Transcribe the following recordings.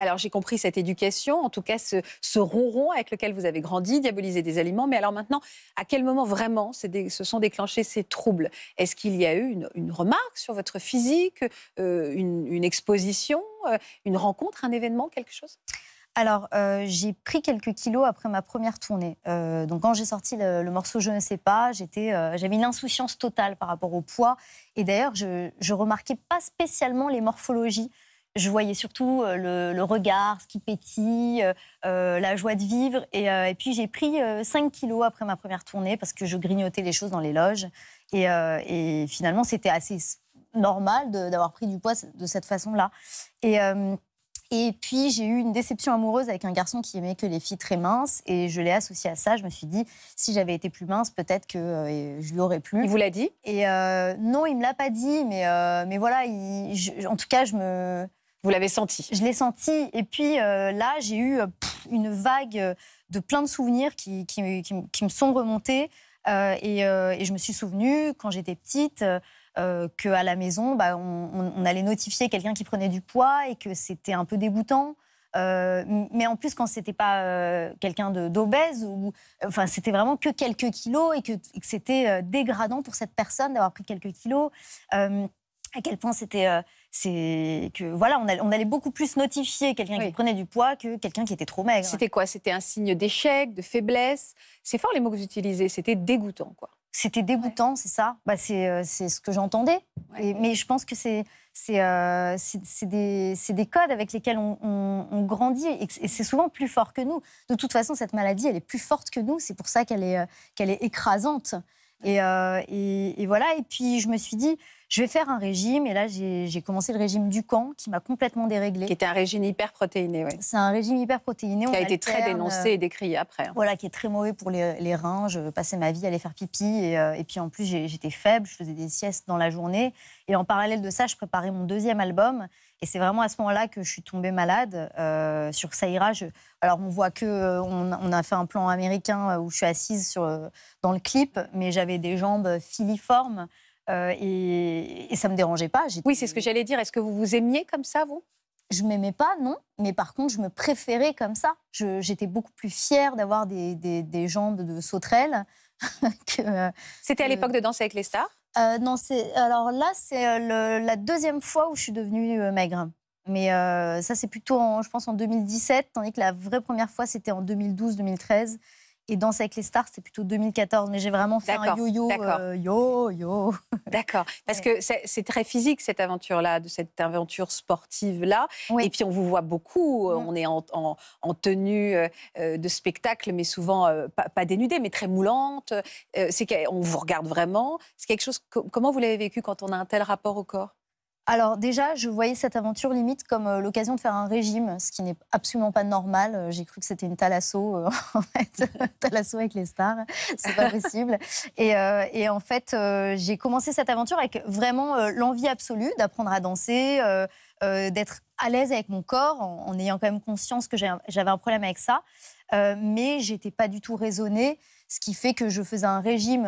Alors j'ai compris cette éducation, en tout cas ce, ronron avec lequel vous avez grandi, diaboliser des aliments. Mais alors maintenant, à quel moment vraiment se sont déclenchés ces troubles Est-ce qu'il y a eu une, remarque sur votre physique, euh, une, exposition, euh, une rencontre, un événement, quelque chose alors, euh, j'ai pris quelques kilos après ma première tournée. donc, quand j'ai sorti le, morceau Je ne sais pas, j'avais une insouciance totale par rapport au poids. Et d'ailleurs, je ne remarquais pas spécialement les morphologies je voyais surtout euh, le, regard, ce qui pétille, euh, euh, la joie de vivre. Et, puis j'ai pris 5 kilos après ma première tournée parce que je grignotais les choses dans les loges. Et, finalement, c'était assez normal d'avoir pris du poids de cette façon-là. Et, et puis j'ai eu une déception amoureuse avec un garçon qui aimait que les filles très minces. Et je l'ai associé à ça. Je me suis dit, si j'avais été plus mince, peut-être que je lui aurais plu. Il vous l'a dit Et non, il ne me l'a pas dit. Mais, mais voilà, il, en tout cas, je me vous l'avez senti Je l'ai senti. Et puis euh, là, j'ai eu euh, une vague de plein de souvenirs qui, qui, qui, me sont remontés. Euh, et, je me suis souvenue, quand j'étais petite, qu'à la maison, bah, on, allait notifier quelqu'un qui prenait du poids et que c'était un peu dégoûtant. mais en plus, quand c'était pas quelqu'un d'obèse, enfin, c'était vraiment que quelques kilos et que, que c'était dégradant pour cette personne d'avoir pris quelques kilos à quel point c'était c'est que voilà, on allait, beaucoup plus notifier quelqu'un qui prenait du poids que quelqu'un qui était trop maigre. C'était quoi C'était un signe d'échec, de faiblesse. C'est fort les mots que vous utilisez. C'était dégoûtant, C'était dégoûtant, c'est ça. Bah, c'est euh, ce que j'entendais. Mais je pense que euh, c'est des, codes avec lesquels on, grandit et c'est souvent plus fort que nous. De toute façon, cette maladie, elle est plus forte que nous. C'est pour ça qu'elle est, euh, qu'elle est écrasante. Euh, et, voilà, et puis je me suis dit, je vais faire un régime. Et là, j'ai commencé le régime du camp qui m'a complètement déréglé. Qui était un régime hyper protéiné, C'est un régime hyper protéiné. Qui a été très dénoncé et euh, décrié après. Hein. Voilà, qui est très mauvais pour les, reins. Je passais ma vie à aller faire pipi. Et, euh, et puis en plus, j'étais faible, je faisais des siestes dans la journée. Et en parallèle de ça, je préparais mon deuxième album. Et c'est vraiment à ce moment-là que je suis tombée malade. Euh, sur Saïra, alors on voit que euh, on, a fait un plan américain euh, où je suis assise sur, dans le clip, mais j'avais des jambes filiformes et, et, ça me dérangeait pas. Oui, c'est ce que j'allais dire. Est-ce que vous vous aimiez comme ça, vous je m'aimais pas, non, mais par contre, je me préférais comme ça. J'étais beaucoup plus fière d'avoir des, jambes de sauterelle C'était à l'époque de Danse avec les stars euh, non, alors là, c'est euh, la deuxième fois où je suis devenue euh, maigre. Mais ça, c'est plutôt, je pense, en 2017, tandis que la vraie première fois, c'était en 2012-2013. Et danser avec les stars, c'est plutôt 2014. Mais j'ai vraiment fait un yo-yo. Euh, yo, yo. D'accord. Parce que c'est très physique, cette aventure-là, de cette aventure sportive-là. Et puis, on vous voit beaucoup. Euh, mm. On est en, tenue euh, de spectacle, mais souvent pas, dénudée, mais très moulante. c'est vous regarde vraiment. C'est quelque chose. comment vous l'avez vécu quand on a un tel rapport au corps alors déjà, je voyais cette aventure limite comme euh, l'occasion de faire un régime, ce qui n'est absolument pas normal. Euh, j'ai cru que c'était une thalasso, euh, en fait, thalasso avec les stars, c'est pas possible. Et, en fait, j'ai commencé cette aventure avec vraiment l'envie absolue d'apprendre à danser, d'être à l'aise avec mon corps, en, en, ayant quand même conscience que j'avais un problème avec ça. mais j'étais pas du tout raisonnée, ce qui fait que je faisais un régime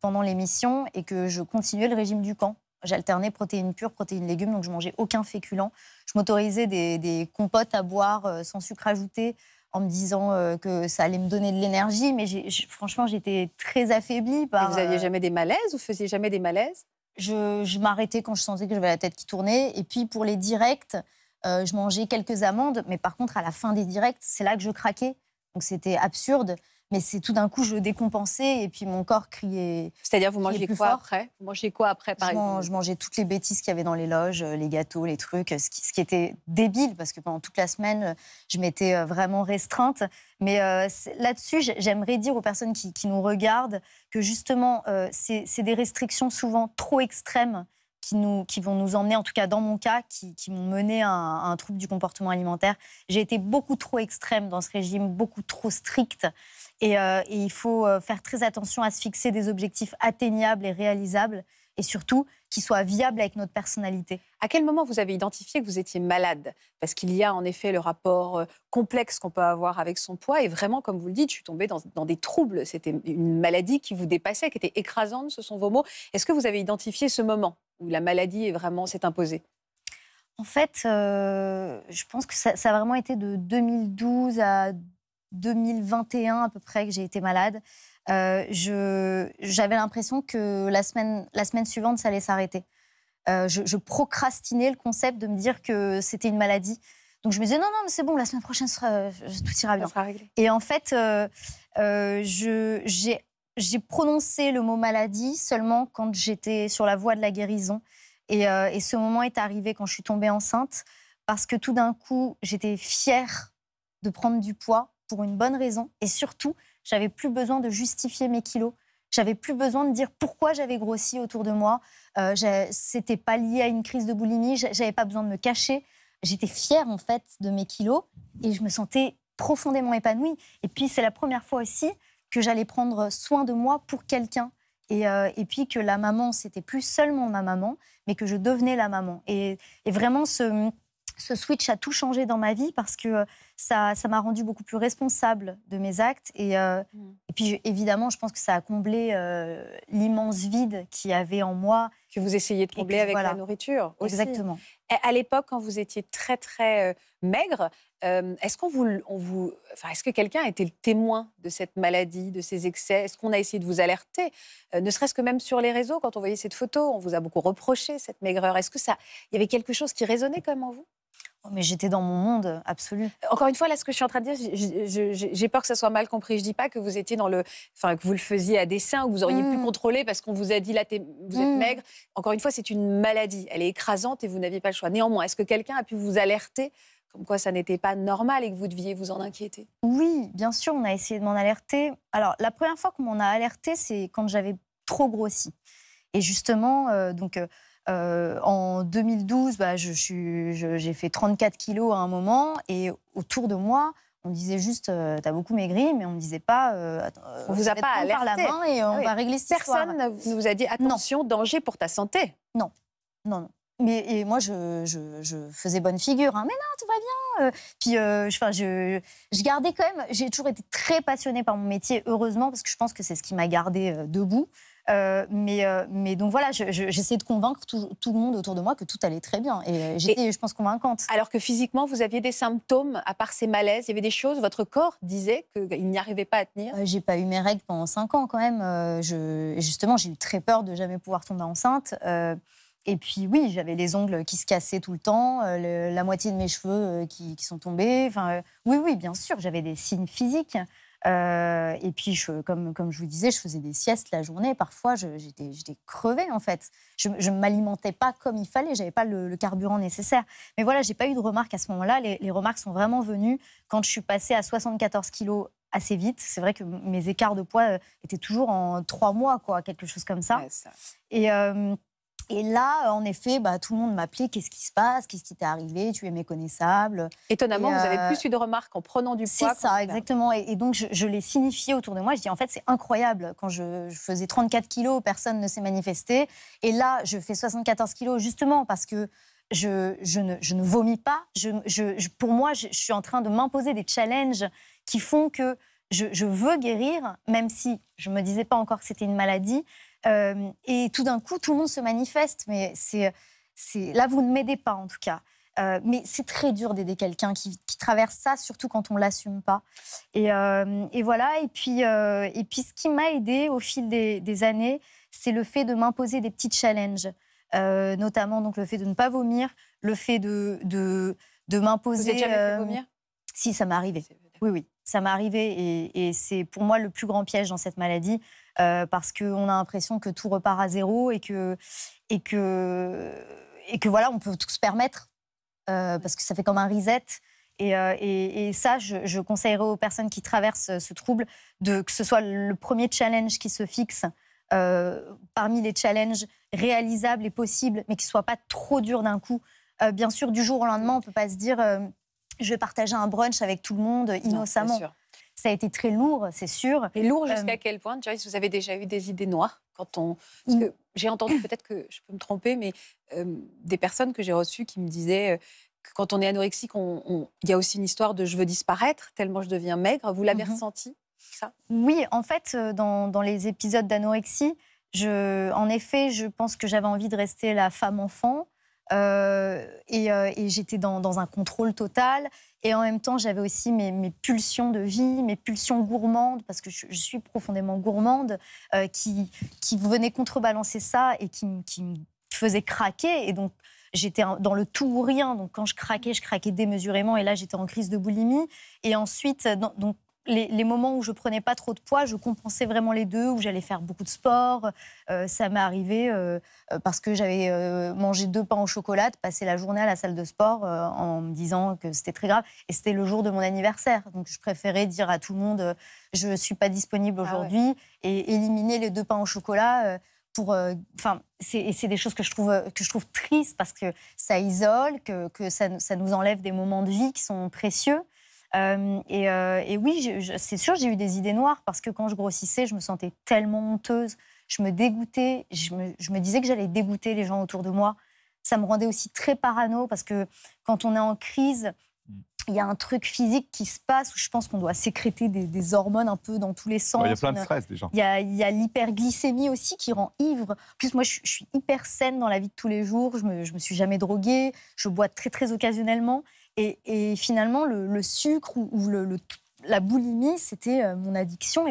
pendant l'émission et que je continuais le régime du camp. J'alternais protéines pures, protéines légumes, donc je mangeais aucun féculent. Je m'autorisais des, compotes à boire euh, sans sucre ajouté en me disant euh, que ça allait me donner de l'énergie, mais franchement, j'étais très affaiblie. vous n'aviez euh, jamais des malaises Vous faisiez jamais des malaises Je, m'arrêtais quand je sentais que j'avais la tête qui tournait. Et puis pour les directs, je mangeais quelques amandes, mais par contre, à la fin des directs, c'est là que je craquais. Donc c'était absurde. Mais c'est tout d'un coup, je décompensais et puis mon corps criait. C'est-à-dire, vous mangez quoi après Vous mangez quoi après, par exemple Je mangeais toutes les bêtises qu'il y avait dans les loges, euh, les gâteaux, les trucs, ce qui, était débile parce que pendant toute la semaine, je m'étais euh, vraiment restreinte. Mais euh, là-dessus, j'aimerais dire aux personnes qui, nous regardent que justement, c'est des restrictions souvent trop extrêmes qui, nous, qui vont nous emmener, en tout cas dans mon cas, qui, m'ont mené à un, trouble du comportement alimentaire. J'ai été beaucoup trop extrême dans ce régime, beaucoup trop stricte. Et, euh, il faut euh, faire très attention à se fixer des objectifs atteignables et réalisables, et surtout qui soient viables avec notre personnalité. À quel moment vous avez identifié que vous étiez malade Parce qu'il y a en effet le rapport euh, complexe qu'on peut avoir avec son poids, et vraiment, comme vous le dites, je suis tombée dans, dans des troubles. C'était une maladie qui vous dépassait, qui était écrasante, ce sont vos mots. Est-ce que vous avez identifié ce moment où la maladie est vraiment s'est imposée En fait, euh, je pense que ça, a vraiment été de 2012 à 2021 à peu près que j'ai été malade. Euh, j'avais l'impression que la semaine, la semaine suivante, ça allait s'arrêter. Euh, je, procrastinais le concept de me dire que c'était une maladie. Donc je me disais non, non, mais c'est bon, la semaine prochaine, sera, tout ira bien. Ça Et en fait, je j'ai j'ai prononcé le mot maladie seulement quand j'étais sur la voie de la guérison. Euh, et, ce moment est arrivé quand je suis tombée enceinte, parce que tout d'un coup, j'étais fière de prendre du poids pour une bonne raison. Et surtout, j'avais plus besoin de justifier mes kilos. J'avais plus besoin de dire pourquoi j'avais grossi autour de moi. Euh, C'était pas lié à une crise de boulimie. J'avais pas besoin de me cacher. J'étais fière en fait de mes kilos et je me sentais profondément épanouie. Et puis c'est la première fois aussi que j'allais prendre soin de moi pour quelqu'un. Euh, et, puis que la maman, c'était plus seulement ma maman, mais que je devenais la maman. Et, et vraiment, ce, ce, switch a tout changé dans ma vie parce que euh, ça, ça m'a rendue beaucoup plus responsable de mes actes. Et, euh, mm. et puis, évidemment, je pense que ça a comblé l'immense vide qu'il y avait en moi. Que vous essayez de combler avec la nourriture aussi. Exactement à l'époque, quand vous étiez très très euh, maigre, euh, est-ce qu'on vous, est-ce que quelqu'un a été le témoin de cette maladie, de ces excès Est-ce qu'on a essayé de vous alerter, euh, ne serait-ce que même sur les réseaux quand on voyait cette photo, on vous a beaucoup reproché cette maigreur. Est-ce que ça, il y avait quelque chose qui résonnait comme en vous Oh, mais j'étais dans mon monde absolu. Encore une fois, là, ce que je suis en train de dire, j'ai peur que ça soit mal compris. Je ne dis pas que vous étiez dans le, enfin, que vous le faisiez à dessein ou que vous auriez pu hmm. contrôler parce qu'on vous a dit là, vous êtes hmm. maigre. Encore une fois, c'est une maladie. Elle est écrasante et vous n'aviez pas le choix. Néanmoins, est-ce que quelqu'un a pu vous alerter comme quoi ça n'était pas normal et que vous deviez vous en inquiéter Oui, bien sûr, on a essayé de m'en alerter. Alors, la première fois qu'on m'en a alerté, c'est quand j'avais trop grossi. Et justement, euh, donc. Euh, euh, en 2012, bah, j'ai fait 34 kilos à un moment et autour de moi, on disait juste, euh, t'as beaucoup maigri, mais on ne disait pas, euh, on vous a pas alerté la main et on ah va régler cette Personne ne vous a dit attention, danger pour ta santé. Non, non, non. Mais et moi, je, faisais bonne figure. Hein. Mais non, tout va bien. puis, je, gardais quand même. J'ai toujours été très passionnée par mon métier, heureusement, parce que je pense que c'est ce qui m'a gardée debout. Euh, euh, mais, donc voilà, j'essayais de convaincre tout, le monde autour de moi que tout allait très bien. Et j'étais, je pense, convaincante. Alors que physiquement, vous aviez des symptômes, à part ces malaises, il y avait des choses, votre corps disait qu'il n'y arrivait pas à tenir euh, J'ai pas eu mes règles pendant 5 ans quand même. justement, j'ai eu très peur de jamais pouvoir tomber enceinte. et puis oui, j'avais les ongles qui se cassaient tout le temps, la moitié de mes cheveux qui, qui, sont tombés. Enfin, oui, oui, bien sûr, j'avais des signes physiques. Euh, et puis, je, comme, comme je vous disais, je faisais des siestes la journée. Parfois, j'étais crevée, en fait. Je ne m'alimentais pas comme il fallait. Je n'avais pas le, carburant nécessaire. Mais voilà, je n'ai pas eu de remarques à ce moment-là. Les, remarques sont vraiment venues quand je suis passée à 74 kilos assez vite. C'est vrai que mes écarts de poids euh, étaient toujours en trois mois, quoi, quelque chose comme ça. Et... Euh, et là, euh, en effet, bah, tout le monde m'appelait qu'est-ce qui se passe, qu'est-ce qui t'est arrivé, tu es méconnaissable. Étonnamment, vous avez euh, plus eu de remarques en prenant du poids. C'est ça, exactement. Et, donc, je, l'ai signifié autour de moi. Je dis, en fait, c'est incroyable. Quand je, faisais 34 kilos, personne ne s'est manifesté. Et là, je fais 74 kilos, justement, parce que je, ne, ne, vomis pas. pour moi, je, suis en train de m'imposer des challenges qui font que je, veux guérir, même si je ne me disais pas encore que c'était une maladie euh, et tout d'un coup, tout le monde se manifeste. Mais c'est, là, vous ne m'aidez pas, en tout cas. Euh, mais c'est très dur d'aider quelqu'un qui, traverse ça, surtout quand on l'assume pas. Et, euh, voilà. Et puis, et puis, ce qui m'a aidé au fil des, années, c'est le fait de m'imposer des petits challenges, notamment donc le fait de ne pas vomir, le fait de de m'imposer. Vous avez jamais fait vomir Si, ça m'est arrivé. Oui, oui, ça m'est arrivé, et c'est pour moi le plus grand piège dans cette maladie, euh, parce qu'on a l'impression que tout repart à zéro et que, et que, et que voilà, on peut tout se permettre euh, parce que ça fait comme un reset. Et, euh, et, ça, je, conseillerais aux personnes qui traversent ce trouble de que ce soit le premier challenge qui se fixe parmi les challenges réalisables et possibles, mais qui ne soit pas trop dur d'un coup. bien sûr, du jour au lendemain, on ne peut pas se dire je vais partager un brunch avec tout le monde innocemment. Ça a été très lourd, c'est sûr. Et lourd jusqu'à euh, quel point, Joyce Vous avez déjà eu des idées noires quand on. Mm. j'ai entendu, peut-être que je peux me tromper, mais euh, des personnes que j'ai reçues qui me disaient. Euh, que quand on est anorexique, il y a aussi une histoire de je veux disparaître, tellement je deviens maigre. Vous l'avez mm-hmm. ressenti, ça Oui, en fait, dans, les épisodes d'anorexie, je, en effet, je pense que j'avais envie de rester la femme enfant. Euh, euh, et, j'étais dans, un contrôle total. Et en même temps, j'avais aussi mes, pulsions de vie, mes pulsions gourmandes, parce que je, suis profondément gourmande, euh, qui, qui venaient contrebalancer ça et qui, qui me faisait craquer. Et donc, j'étais dans le tout ou rien. Donc, quand je craquais, je craquais démesurément. Et là, j'étais en crise de boulimie. Et ensuite, donc, les, moments où je prenais pas trop de poids, je compensais vraiment les deux, où j'allais faire beaucoup de sport. Euh, ça m'est arrivé euh, euh, parce que j'avais mangé deux pains au chocolat, passé la journée à la salle de sport en me disant que c'était très grave. Et c'était le jour de mon anniversaire. Donc je préférais dire à tout le monde je ne suis pas disponible ah aujourd'hui et éliminer les deux pains au chocolat. pour, enfin, c'est des choses que je trouve que je trouve tristes parce que ça isole, que, ça nous enlève des moments de vie qui sont précieux. Euh, euh, et, oui, c'est sûr, j'ai eu des idées noires parce que quand je grossissais, je me sentais tellement honteuse, je me dégoûtais, je me, disais que j'allais dégoûter les gens autour de moi. Ça me rendait aussi très parano parce que quand on est en crise, mm. il y a un truc physique qui se passe où je pense qu'on doit sécréter des, hormones un peu dans tous les sens. Il y a plein de stress déjà. Il y a, l'hyperglycémie aussi qui rend ivre. En plus, moi, je, suis hyper saine dans la vie de tous les jours. Je me, je me suis jamais droguée. Je bois très, très occasionnellement. Et, finalement, le, sucre ou, la boulimie, c'était euh, mon addiction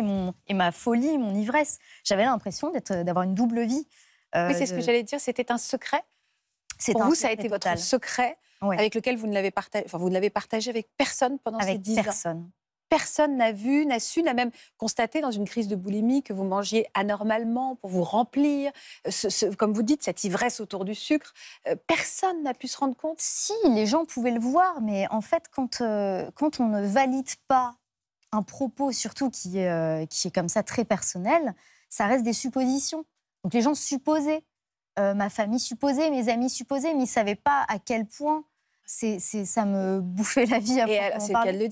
et, ma folie, mon ivresse. J'avais l'impression euh, d'avoir une double vie. Euh, oui, c'est ce que j'allais dire. C'était un secret. Pour vous, ça a été votre secret avec lequel vous ne l'avez partagé, vous l'avez partagé avec personne pendant ces dix ans personne n'a vu, n'a su, n'a même constaté dans une crise de boulimie que vous mangiez anormalement pour vous remplir. Euh, comme vous dites, cette ivresse autour du sucre, euh, personne n'a pu se rendre compte. Si, les gens pouvaient le voir, mais en fait, quand, euh, on ne valide pas un propos, surtout qui, est comme ça très personnel, ça reste des suppositions. Donc les gens supposaient, ma famille supposait, mes amis supposaient, mais ils ne savaient pas à quel point c'est, ça me bouffait la vie. À et c'est